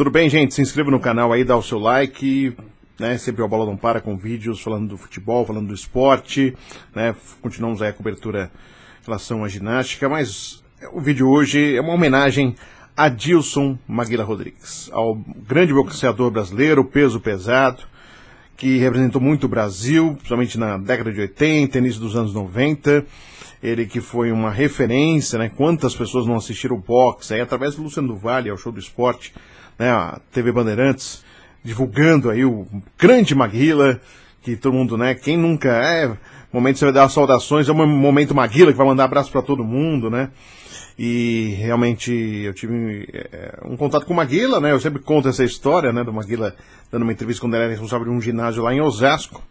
Tudo bem, gente? Se inscreva no canal aí, dá o seu like. Né? Sempre a Bola Não Para com vídeos falando do futebol, falando do esporte. Né? Continuamos aí a cobertura em relação à ginástica, mas o vídeo hoje é uma homenagem a Dilson Maguila Rodrigues, ao grande boxeador brasileiro, peso pesado, que representou muito o Brasil, principalmente na década de 80, início dos anos 90. Ele que foi uma referência, né? Quantas pessoas não assistiram o boxe? Aí, através do Luciano do Vale, ao show do esporte, né, a TV Bandeirantes, divulgando aí o grande Maguila, que todo mundo, né, quem nunca é, momento você vai dar saudações, é um momento Maguila que vai mandar abraço para todo mundo, né? E realmente eu tive é, um contato com o Maguila, né? Eu sempre conto essa história, né, do Maguila dando uma entrevista quando ele era responsável de um ginásio lá em Osasco,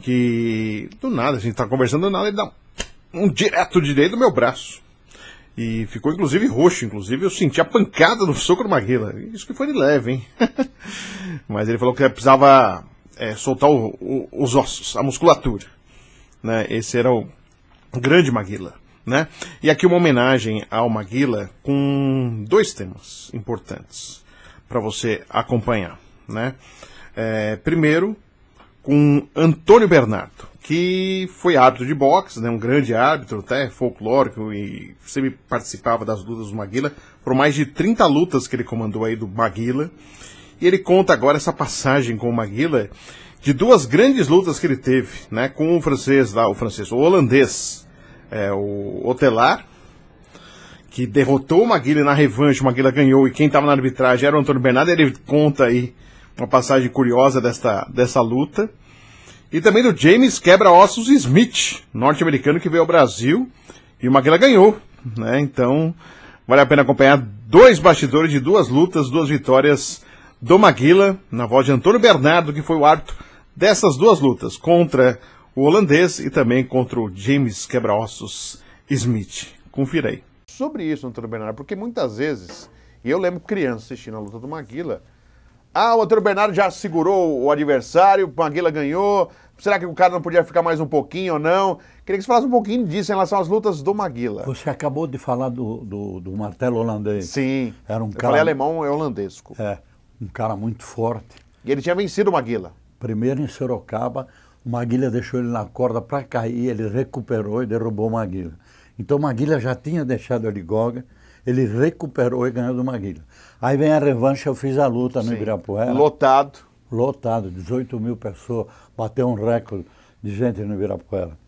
que do nada a gente tá conversando, do nada ele dá um, um direto dentro do meu braço. E ficou inclusive roxo, inclusive eu senti a pancada no soco do Maguila. Isso que foi de leve, hein? Mas ele falou que precisava é, soltar o, o, os ossos, a musculatura. Né? Esse era o grande Maguila. Né? E aqui uma homenagem ao Maguila com dois temas importantes para você acompanhar. Né? É, primeiro, com Antônio Bernardo que foi árbitro de boxe, né, um grande árbitro até, folclórico, e sempre participava das lutas do Maguila. Por mais de 30 lutas que ele comandou aí do Maguila. E ele conta agora essa passagem com o Maguila de duas grandes lutas que ele teve, né, com o francês lá, o francês, o holandês, é, o Otelar, que derrotou o Maguila na revanche, o Maguila ganhou e quem estava na arbitragem era o Antônio Bernardo, ele conta aí uma passagem curiosa desta, dessa luta. E também do James Quebra-Ossos Smith, norte-americano que veio ao Brasil e o Maguila ganhou. Né? Então, vale a pena acompanhar dois bastidores de duas lutas, duas vitórias do Maguila, na voz de Antônio Bernardo, que foi o árbitro dessas duas lutas, contra o holandês e também contra o James Quebra-Ossos Smith. Confira aí. Sobre isso, Antônio Bernardo, porque muitas vezes, e eu lembro criança assistindo a luta do Maguila, ah, o Antônio Bernardo já segurou o adversário, o Maguila ganhou. Será que o cara não podia ficar mais um pouquinho ou não? Queria que você falasse um pouquinho disso em relação às lutas do Maguila. Você acabou de falar do, do, do martelo holandês. Sim. Era um eu cara... falei alemão, é holandesco. É, um cara muito forte. E ele tinha vencido o Maguila. Primeiro em Sorocaba, o Maguila deixou ele na corda para cair, ele recuperou e derrubou o Maguila. Então o Maguila já tinha deixado a Aligoga ele recuperou e ganhou do Maguila. Aí vem a revanche, eu fiz a luta no Sim. Ibirapuera. Lotado. Lotado, 18 mil pessoas. Bateu um recorde de gente no Ibirapuera.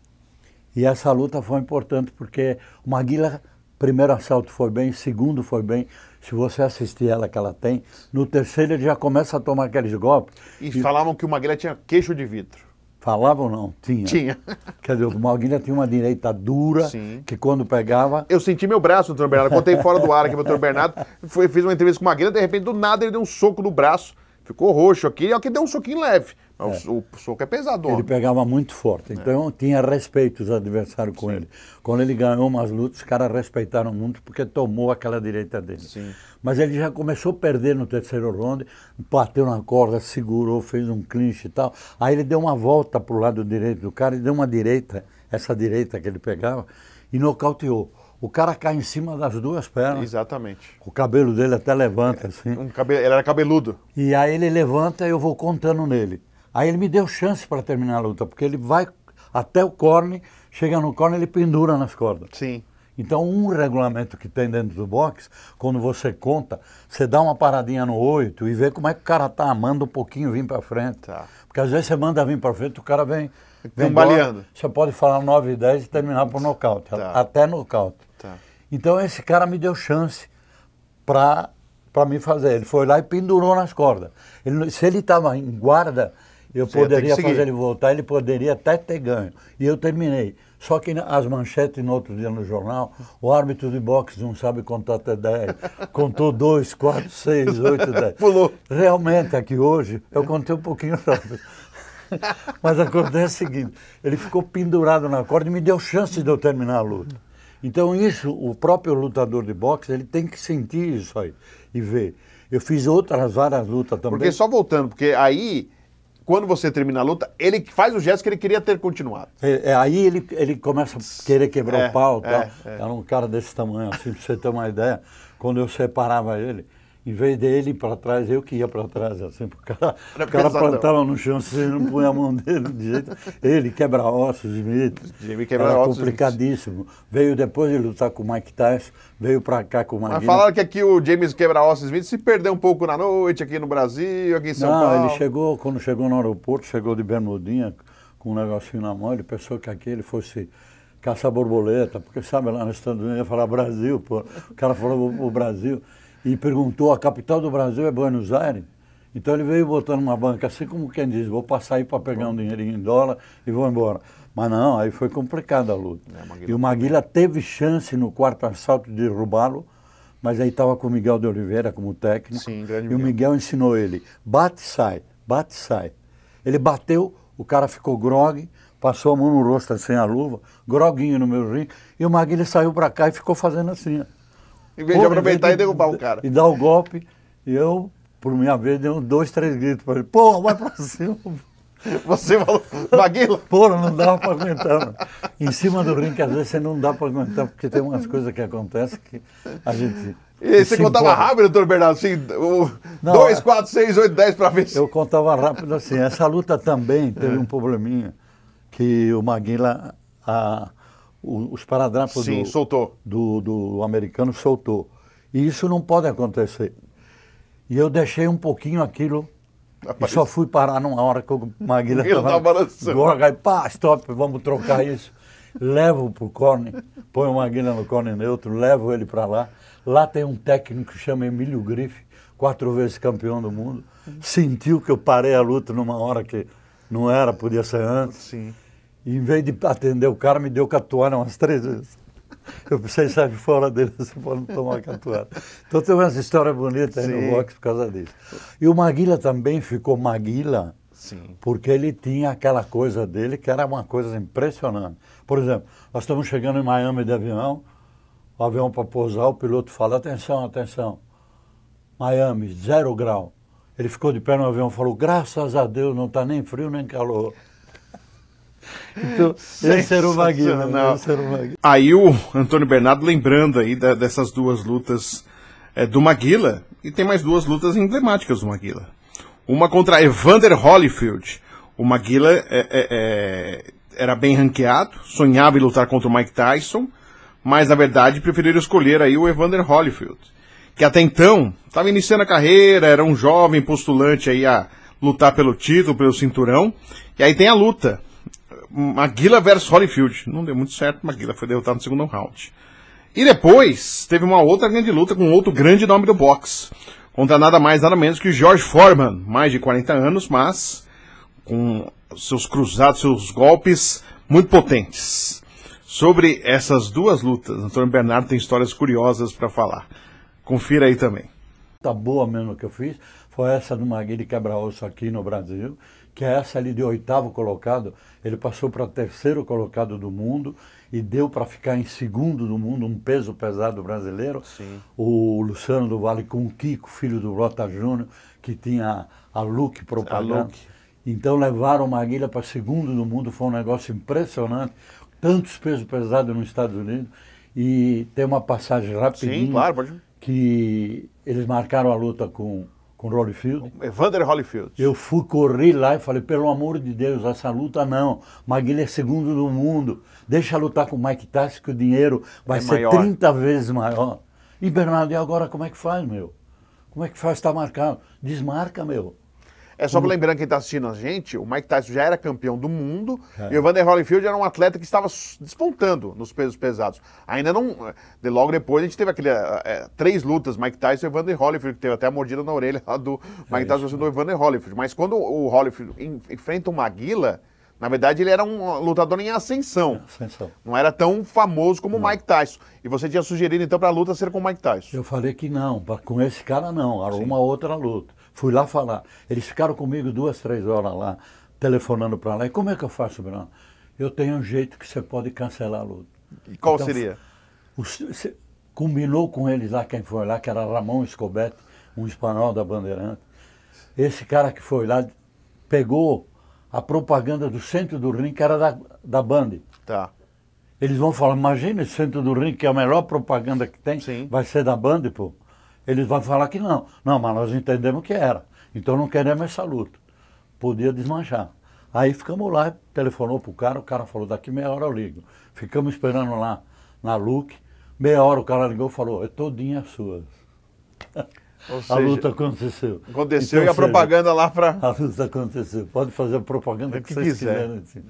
E essa luta foi importante porque o Maguila, primeiro assalto foi bem, segundo foi bem. Se você assistir ela que ela tem, no terceiro ele já começa a tomar aqueles golpes. E, e... falavam que o Maguila tinha queixo de vidro. Falava ou não? Tinha. Tinha. Quer dizer, o Malguinha tinha uma direita dura, Sim. que quando pegava. Eu senti meu braço, doutor Bernardo. Contei fora do ar aqui, doutor Bernardo. Foi, fez uma entrevista com o Maguila, de repente, do nada, ele deu um soco no braço. Ficou roxo aqui, aqui é deu um soquinho leve. Mas é. o, o, soco é pesado. Ele pegava muito forte, é. então é. tinha respeito os adversários com Sim. ele. Quando ele ganhou umas lutas, os caras respeitaram muito porque tomou aquela direita dele. Sim. Mas ele já começou a perder no terceiro round, bateu na corda, segurou, fez um clinch e tal. Aí ele deu uma volta para o lado direito do cara e deu uma direita, essa direita que ele pegava, e nocauteou o cara cai em cima das duas pernas. Exatamente. O cabelo dele até levanta, assim. Um cabelo, ele era cabeludo. E aí ele levanta e eu vou contando nele. Aí ele me deu chance para terminar a luta, porque ele vai até o corne, chega no corne ele pendura nas cordas. Sim. Então, um regulamento que tem dentro do box, quando você conta, você dá uma paradinha no oito e vê como é que o cara tá, manda um pouquinho vir para frente. Tá. Porque às vezes você manda vir para frente, o cara vem. Vem baleando. Você pode falar 9 e 10 e terminar por nocaute, tá. até nocaute. Tá. Então esse cara me deu chance para para me fazer. Ele foi lá e pendurou nas cordas. Ele, se ele estava em guarda, eu Você poderia fazer ele voltar, ele poderia até ter ganho. E eu terminei. Só que as manchetes no outro dia no jornal, o árbitro de boxe não sabe contar até 10. Contou 2, 4, 6, 8, 10. Pulou. Realmente, aqui hoje, eu contei um pouquinho rápido. Mas acontece o seguinte: ele ficou pendurado na corda e me deu chance de eu terminar a luta. Então isso, o próprio lutador de boxe, ele tem que sentir isso aí e ver. Eu fiz outras várias lutas também. Porque só voltando, porque aí quando você termina a luta, ele faz o gesto que ele queria ter continuado. É, é aí ele, ele começa a querer quebrar é, o pau. Tá? É, tá? Era um cara desse tamanho, assim, pra você ter uma ideia. Quando eu separava ele, em vez dele para trás, eu que ia para trás, assim, o cara, o cara plantava no chão, você assim, não punha a mão dele de jeito. Ele quebra ossos, Smith. Jimmy quebra Era ossos. complicadíssimo. Veio depois de lutar com o Mike Tyson, veio para cá com o Maguila. Mas falaram que aqui o James quebra ossos Smith se perdeu um pouco na noite aqui no Brasil, aqui em São não, Paulo. Não, ele chegou, quando chegou no aeroporto, chegou de bermudinha, com um negocinho na mão, ele pensou que aquele fosse caçar borboleta, porque sabe lá nos Estados Unidos ia falar Brasil, pô. O cara falou o Brasil e perguntou: a capital do Brasil é Buenos Aires? Então ele veio botando uma banca assim, como quem diz: vou passar aí para pegar um dinheirinho em dólar e vou embora. Mas não, aí foi complicada a luta. É, Maguila e o Maguila teve chance no quarto assalto de derrubá-lo, mas aí estava com o Miguel de Oliveira como técnico. Sim, grande e o Miguel ensinou ele: bate sai, bate sai. Ele bateu, o cara ficou grogue, passou a mão no rosto sem assim, a luva, groguinho no meu rim, e o Maguila saiu para cá e ficou fazendo assim. Ó. Em vez de aproveitar e derrubar o cara. E dar o golpe. E eu, por minha vez, dei uns dois, três gritos para ele. Pô, vai para cima. Você falou, Maguila? Pô, não dava para aguentar. Mano. Em cima do ringue às vezes, você não dá para aguentar, porque tem umas coisas que acontecem que a gente... E você contava rápido, doutor Bernardo, assim, dois é- quatro seis oito dez para ver. Eu contava rápido, assim. Essa luta também teve é. um probleminha, que o Maguila... A, o, os paradrapos Sim, do, soltou. Do, do americano soltou. E isso não pode acontecer. E eu deixei um pouquinho aquilo e só fui parar numa hora que o Maguila estava balançando. Gorga pá, stop, vamos trocar isso. levo para o Corne, põe o maguila no Corne neutro, levo ele para lá. Lá tem um técnico que chama Emílio Grife, quatro vezes campeão do mundo. Uhum. Sentiu que eu parei a luta numa hora que não era, podia ser antes. Sim. E em vez de atender o cara, me deu catuana umas três vezes. Eu pensei, sair fora dele, você pode tomar catuana. Então tem umas histórias bonitas aí no box por causa disso. E o Maguila também ficou Maguila, Sim. porque ele tinha aquela coisa dele que era uma coisa impressionante. Por exemplo, nós estamos chegando em Miami de avião, o avião para pousar, o piloto fala, atenção, atenção, Miami, zero grau. Ele ficou de pé no avião e falou, graças a Deus, não está nem frio nem calor. Então, esse era o né? Vaguinho. Aí o Antônio Bernardo lembrando aí da, dessas duas lutas é, do Maguila, e tem mais duas lutas emblemáticas do Maguila. Uma contra Evander Holyfield. O Maguila é, é, é era bem ranqueado, sonhava em lutar contra o Mike Tyson, mas na verdade preferiram escolher aí o Evander Holyfield, que até então estava iniciando a carreira, era um jovem postulante aí a lutar pelo título, pelo cinturão. E aí tem a luta Maguila versus Holyfield. Não deu muito certo, Maguila foi derrotado no segundo round. E depois teve uma outra grande luta com outro grande nome do boxe. Contra nada mais, nada menos que George Foreman, mais de 40 anos, mas com seus cruzados, seus golpes muito potentes. Sobre essas duas lutas, Antônio Bernardo tem histórias curiosas para falar. Confira aí também. Tá boa mesmo que eu fiz. Foi essa do Maguire Quebra-Osso aqui no Brasil que é essa ali de oitavo colocado, ele passou para terceiro colocado do mundo e deu para ficar em segundo do mundo, um peso pesado brasileiro. Sim. O Luciano do Vale com o Kiko, filho do Rota Júnior, que tinha a Luke propaganda. A Então levaram Maguila para segundo do mundo, foi um negócio impressionante. Tantos pesos pesados nos Estados Unidos. E tem uma passagem rapidinho Sim, claro, pode... que eles marcaram a luta com com o Holyfield. Evander Holyfield. Eu fui, correr lá e falei, pelo amor de Deus, essa luta não. Maguila é segundo do mundo. Deixa lutar com o Mike Tyson que o dinheiro vai é ser maior. 30 vezes maior. E Bernardo, e agora como é que faz, meu? Como é que faz? Está marcado. Desmarca, meu. É só para hum. lembrando quem está assistindo a gente, o Mike Tyson já era campeão do mundo é. e o Evander Holyfield era um atleta que estava despontando nos pesos pesados. Ainda não. De logo depois a gente teve aquele, é, três lutas, Mike Tyson e Evander Holyfield, que teve até a mordida na orelha lá do é Mike Tyson do Evander Holyfield. Mas quando o Holyfield enfrenta o Maguila, na verdade, ele era um lutador em ascensão. ascensão. Não era tão famoso como o Mike Tyson. E você tinha sugerido, então, para a luta ser com o Mike Tyson. Eu falei que não, com esse cara não, era Sim. outra luta. Fui lá falar. Eles ficaram comigo duas, três horas lá, telefonando para lá. E como é que eu faço, Bruno? Eu tenho um jeito que você pode cancelar a luta. E qual então, seria? você se, combinou com eles lá, quem foi lá, que era Ramon Escobete, um espanhol da Bandeirante. Esse cara que foi lá pegou a propaganda do centro do ringue, que era da, da Band. Tá. Eles vão falar, imagina o centro do ringue, que é a melhor propaganda que tem, Sim. vai ser da Band, pô. Eles vão falar que não. Não, mas nós entendemos que era. Então não queremos essa luta. Podia desmanchar. Aí ficamos lá, telefonou para o cara, o cara falou, daqui meia hora eu ligo. Ficamos esperando lá na LUC, meia hora o cara ligou e falou, é todinha é sua. Seja, a luta aconteceu. Aconteceu então, e a seja, propaganda lá para. A luta aconteceu. Pode fazer a propaganda é que, que vocês quiserem. Assim.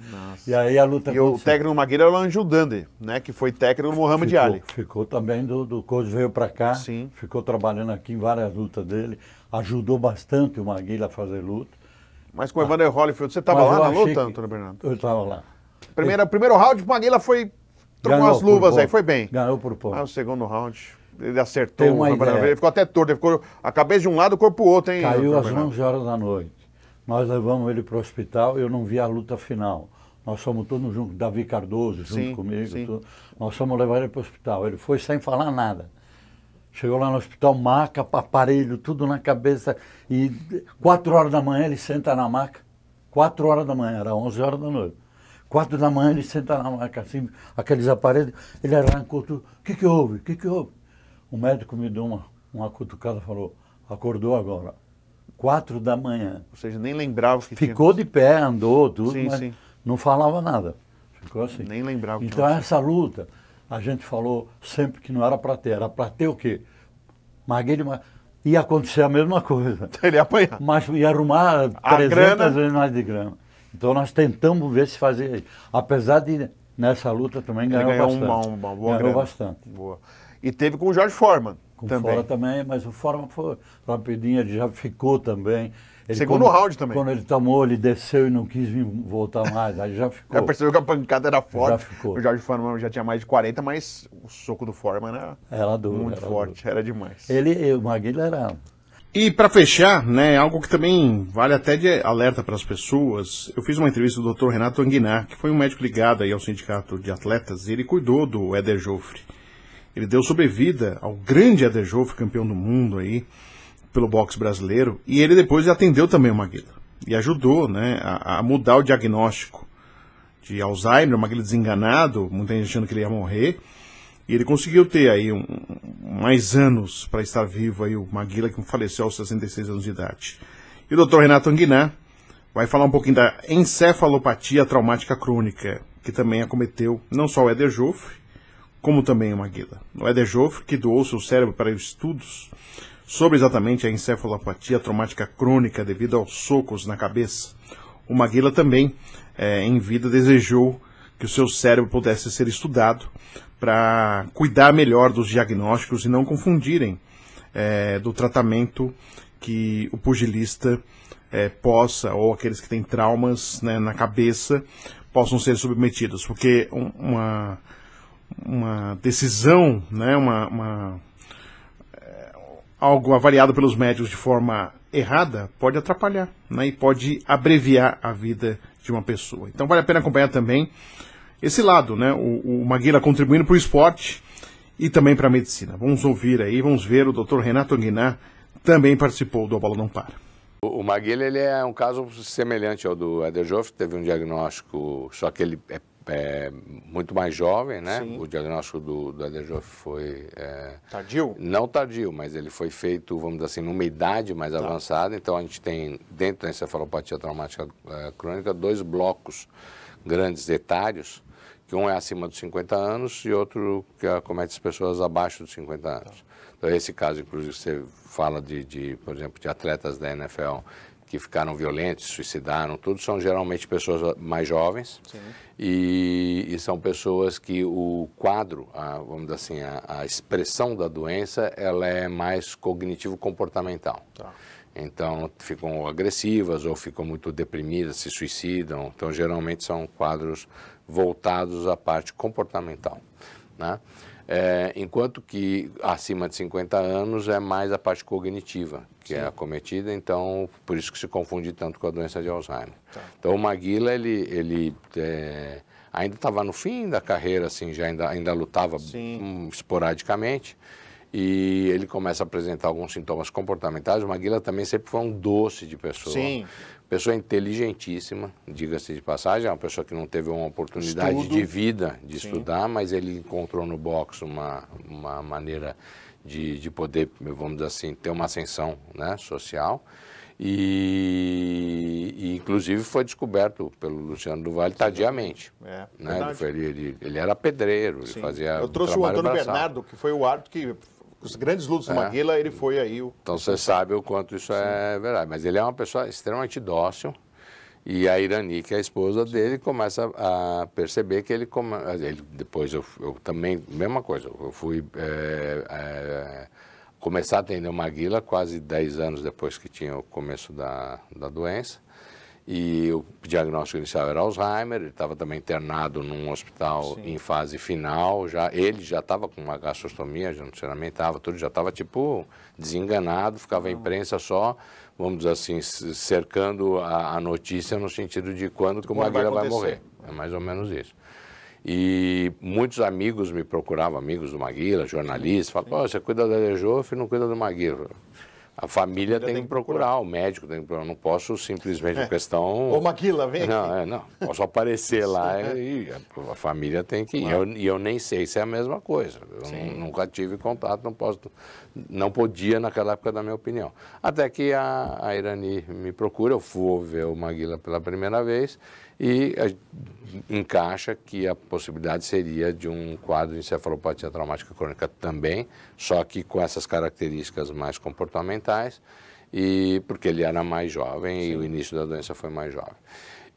E aí a luta e aconteceu. E é o técnico Maguila era o Anjo Dande, né? Que foi técnico do Mohamed ficou, Ali. Ficou também do, do Coach, veio para cá. Sim. Ficou trabalhando aqui em várias lutas dele. Ajudou bastante o Maguila a fazer luta. Mas com o Evander ah, Holyfield, você estava lá na luta, Antônio Bernardo? Eu estava lá. Primeiro, eu... primeiro round, o Maguila foi. Trocou as luvas aí, foi bem. Ganhou por pouco. Ah, o segundo round. Ele acertou uma ideia. Ele ficou até torto, ele ficou a cabeça de um lado, o corpo outro, hein? Caiu às 11 horas da noite. Nós levamos ele para o hospital, eu não vi a luta final. Nós fomos todos juntos, Davi Cardoso junto sim, comigo. Sim. Nós fomos levar ele para o hospital. Ele foi sem falar nada. Chegou lá no hospital, maca, aparelho, tudo na cabeça. E quatro horas da manhã ele senta na maca. Quatro horas da manhã, era 11 horas da noite. Quatro da manhã ele senta na maca, assim, aqueles aparelhos. Ele arrancou tudo. O que, que houve? O que, que houve? o médico me deu uma, uma cutucada e falou, acordou agora, quatro da manhã. Ou seja, nem lembrava que Ficou de pé, andou, tudo, sim, mas sim. não falava nada. Ficou assim. Nem lembrava. Então essa luta, a gente falou sempre que não era para ter, era para ter o quê? uma, ia acontecer a mesma coisa. Ele ia apanhar. Mas ia arrumar a 300 grana... vezes mais de grana. Então nós tentamos ver se fazia isso. Apesar de nessa luta também ganhou bastante. Um, uma, uma boa ganhou grana. bastante. Boa. E teve com o Jorge Forman. Com também. Fora também, mas o Forman foi rapidinho, ele já ficou também. Ele, Segundo quando, round também. Quando ele tomou, ele desceu e não quis voltar mais. Aí já ficou. já é, percebeu que a pancada era forte. Já ficou. O Jorge Forman já tinha mais de 40, mas o soco do Forman era, era duro, muito era forte, duro. era demais. Ele, o Maguila era. E para fechar, né, algo que também vale até de alerta para as pessoas. Eu fiz uma entrevista do Dr. Renato Anguinar, que foi um médico ligado aí ao sindicato de atletas, e ele cuidou do Éder Joffre. Ele deu sobrevida ao grande Eder Adejofre, campeão do mundo aí, pelo boxe brasileiro, e ele depois atendeu também o Maguila. E ajudou né, a, a mudar o diagnóstico de Alzheimer, o Maguila desenganado, muita gente achando que ele ia morrer. E ele conseguiu ter aí um, mais anos para estar vivo aí, o Maguila, que faleceu aos 66 anos de idade. E o Dr. Renato Anguiná vai falar um pouquinho da encefalopatia traumática crônica, que também acometeu não só o Eder Joffre, como também uma guila. O Eder Joffre, que doou seu cérebro para estudos sobre exatamente a encefalopatia traumática crônica devido aos socos na cabeça. O Maguila também, é, em vida, desejou que o seu cérebro pudesse ser estudado para cuidar melhor dos diagnósticos e não confundirem é, do tratamento que o pugilista é, possa, ou aqueles que têm traumas né, na cabeça, possam ser submetidos. Porque uma uma decisão, né, uma, uma é, algo avaliado pelos médicos de forma errada pode atrapalhar né, e pode abreviar a vida de uma pessoa. Então vale a pena acompanhar também esse lado, né, o, o Maguila contribuindo para o esporte e também para a medicina. Vamos ouvir aí, vamos ver, o Dr. Renato Guiná também participou do A Bola Não Para. O Maguila ele é um caso semelhante ao do Adejoff, teve um diagnóstico, só que ele é é, muito mais jovem, né? Sim. O diagnóstico do, do ADJ foi... É, tardio? Não tardio, mas ele foi feito, vamos dizer assim, numa idade mais tá. avançada. Então, a gente tem, dentro da encefalopatia traumática é, crônica, dois blocos grandes etários, que um é acima dos 50 anos e outro que acomete as pessoas abaixo dos 50 anos. Tá. Então, esse caso, inclusive, você fala de, de, por exemplo, de atletas da NFL que ficaram violentos, suicidaram, tudo são geralmente pessoas mais jovens e, e, são pessoas que o quadro, a, vamos dizer assim, a, a, expressão da doença, ela é mais cognitivo-comportamental. Tá. Então, ficam agressivas ou ficam muito deprimidas, se suicidam. Então, geralmente são quadros voltados à parte comportamental, né? É, enquanto que acima de 50 anos é mais a parte cognitiva que é Sim. é acometida, então por isso que se confunde tanto com a doença de Alzheimer. Tá. Então o Maguila, ele, ele é, ainda estava no fim da carreira, assim, já ainda, ainda lutava um, esporadicamente, e ele começa a apresentar alguns sintomas comportamentais. O Maguila também sempre foi um doce de pessoa. Sim. Pessoa inteligentíssima, diga-se de passagem, é uma pessoa que não teve uma oportunidade Estudo. de vida de Sim. estudar, mas ele encontrou no boxe uma, uma maneira de, de poder, vamos dizer assim, ter uma ascensão né, social. E, e, inclusive foi descoberto pelo Luciano Duval tardiamente. É, né? ele, ele, ele, era pedreiro, Sim. ele fazia. Eu trouxe um o Antônio braçal. Bernardo, que foi o árbitro que os grandes lutos é. do Maguila, ele foi aí o. Então você sabe o quanto isso é Sim. é verdade. Mas ele é uma pessoa extremamente dócil. E a Irani, que é a esposa dele, começa a perceber que ele, come... ele depois eu, eu, também, mesma coisa, eu fui é, é, começar a atender o Maguila quase 10 anos depois que tinha o começo da, da doença e o diagnóstico inicial era Alzheimer, ele estava também internado num hospital Sim. em fase final, já ele já estava com uma gastrostomia, já não se lamentava, tudo já estava tipo desenganado, ficava a imprensa só, vamos dizer assim, cercando a, a notícia no sentido de quando que o Maguila vai, vai morrer. É mais ou menos isso. E muitos amigos me procuravam, amigos do Maguila, jornalistas, falavam, oh, você cuida da Lejof e não cuida do Maguila. A família tem, tem, que procurar, procurar, o médico tem que procurar. Não posso simplesmente é. questão. Ô, Maquila, vem. Não, é, não. Posso aparecer lá e a, família tem que ir. E eu, eu, nem sei se é a mesma coisa. Eu Sim. nunca tive contato, não posso. Não podia naquela época, da minha opinião. Até que a, a Irani me procura, eu fui ver o Maguila pela primeira vez e a, encaixa que a possibilidade seria de um quadro de encefalopatia traumática crônica também, só que com essas características mais comportamentais, e porque ele era mais jovem Sim. e o início da doença foi mais jovem.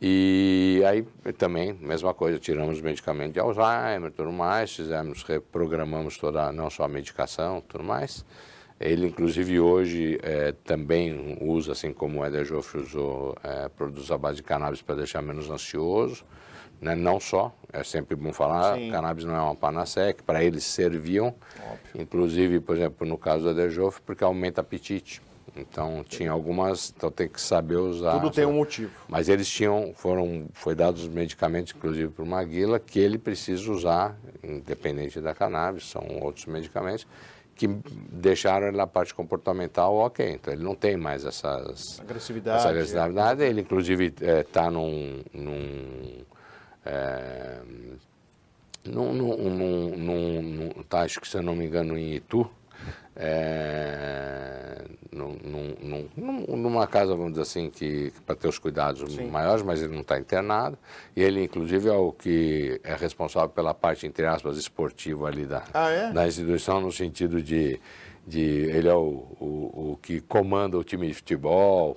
E aí também, mesma coisa, tiramos medicamento de Alzheimer, tudo mais, fizemos, reprogramamos toda, não só a medicação, tudo mais. Ele, inclusive, hoje é, também usa, assim como o Eder Joffre usou, é, produz à base de cannabis para deixar menos ansioso. Né? Não só, é sempre bom falar, Sim. cannabis não é uma panaceia, que para eles serviam, Óbvio. inclusive, por exemplo, no caso do Eder Joffre, porque aumenta apetite. Então tinha algumas, então tem que saber usar. Tudo tem um motivo. Mas eles tinham, foram, foi os medicamentos, inclusive para o Maguila, que ele precisa usar, independente da cannabis, são outros medicamentos, que deixaram ele na parte comportamental, ok. Então ele não tem mais essas agressividade. Essa agressividade. Ele inclusive está é, tá num, num, é, num, num, num, num, tá, acho que se eu não me engano em Itu, é, num, num, num, numa casa, vamos dizer assim, que, que para ter os cuidados Sim. maiores, mas ele não está internado. E ele, inclusive, é o que é responsável pela parte, entre aspas, esportiva ali da, ah, é? da instituição, no sentido de, de ele é o, o, o, que comanda o time de futebol,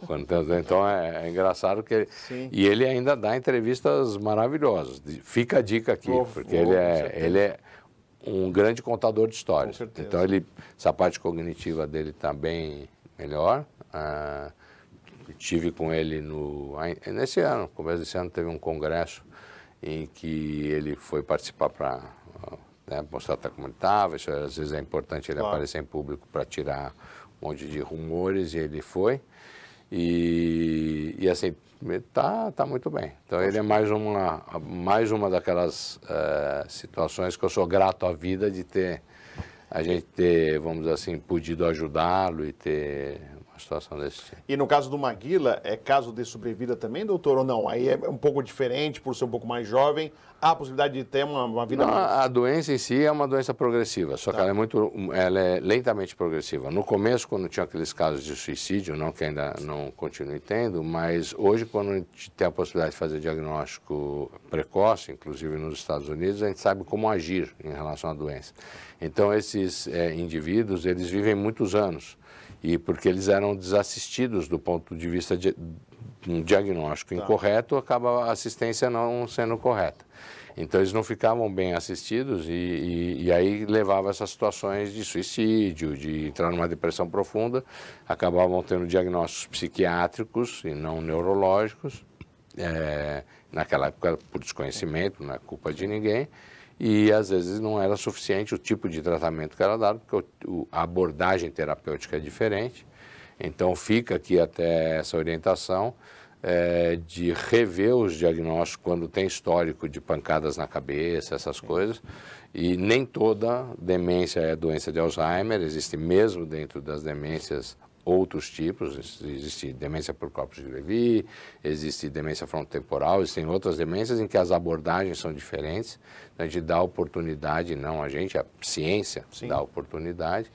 então é, é engraçado que ele, e ele ainda dá entrevistas maravilhosas. Fica a dica aqui, porque é, ele, é, ele é um grande contador de histórias. Com certeza. Então, ele, essa parte cognitiva dele está bem melhor. Ah, tive com ele no, nesse ano, começo desse ano, teve um congresso em que ele foi participar para né, mostrar tá como ele estava. às vezes é importante ele claro. aparecer em público para tirar um monte de rumores, e ele foi. E, e assim, Está tá muito bem. Então, ele é mais uma, mais uma daquelas eh, situações que eu sou grato à vida de ter, a gente ter, vamos dizer assim, podido ajudá-lo e ter situação desse tipo. E no caso do Maguila, é caso de sobrevida também, doutor, ou não? Aí é um pouco diferente, por ser um pouco mais jovem, há a possibilidade de ter uma, uma vida... Não, mais... a doença em si é uma doença progressiva, só tá. que ela é, muito, ela é lentamente progressiva. No começo, quando tinha aqueles casos de suicídio, não que ainda não continue tendo, mas hoje, quando a gente tem a possibilidade de fazer diagnóstico precoce, inclusive nos Estados Unidos, a gente sabe como agir em relação à doença. Então, esses é, indivíduos, eles vivem muitos anos e porque eles eram desassistidos do ponto de vista de um diagnóstico tá. incorreto, acaba a assistência não sendo correta. Então eles não ficavam bem assistidos e, e, e aí levava essas situações de suicídio, de entrar numa depressão profunda, acabavam tendo diagnósticos psiquiátricos e não neurológicos, é, naquela época por desconhecimento, não é culpa de ninguém, e às vezes não era suficiente o tipo de tratamento que era dado, porque o, a abordagem terapêutica é diferente. Então fica aqui até essa orientação é, de rever os diagnósticos quando tem histórico de pancadas na cabeça, essas coisas. E nem toda demência é doença de Alzheimer, existe mesmo dentro das demências outros tipos, existe demência por corpos de Levy, existe demência frontotemporal, existem outras demências em que as abordagens são diferentes, então né, a gente dá oportunidade, não a gente, a ciência Sim. dá oportunidade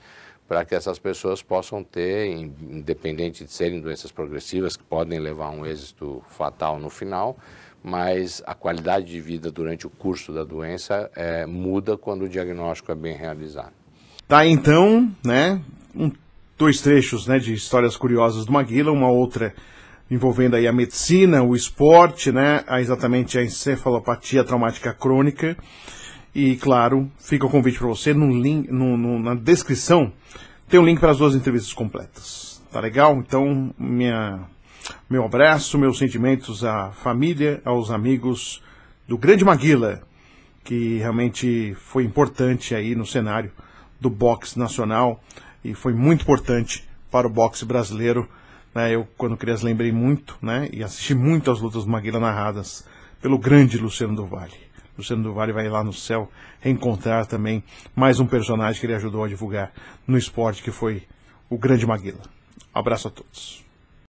para que essas pessoas possam ter, independente de serem doenças progressivas que podem levar a um êxito fatal no final, mas a qualidade de vida durante o curso da doença é, muda quando o diagnóstico é bem realizado. Tá, então, né? Um dois trechos né, de histórias curiosas do Maguila, uma outra envolvendo aí a medicina, o esporte, né, exatamente a encefalopatia traumática crônica. E, claro, fica o convite para você no link, no, no, na descrição tem um link para as duas entrevistas completas. Tá legal? Então, minha, meu abraço, meus sentimentos à família, aos amigos do grande Maguila, que realmente foi importante aí no cenário do boxe nacional e foi muito importante para o boxe brasileiro. Né? Eu, quando criança, lembrei muito né? e assisti muito às lutas do Maguila narradas pelo grande Luciano Duvalli. Luciano Duvalli vai lá no céu reencontrar também mais um personagem que ele ajudou a divulgar no esporte, que foi o grande Maguila. abraço a todos.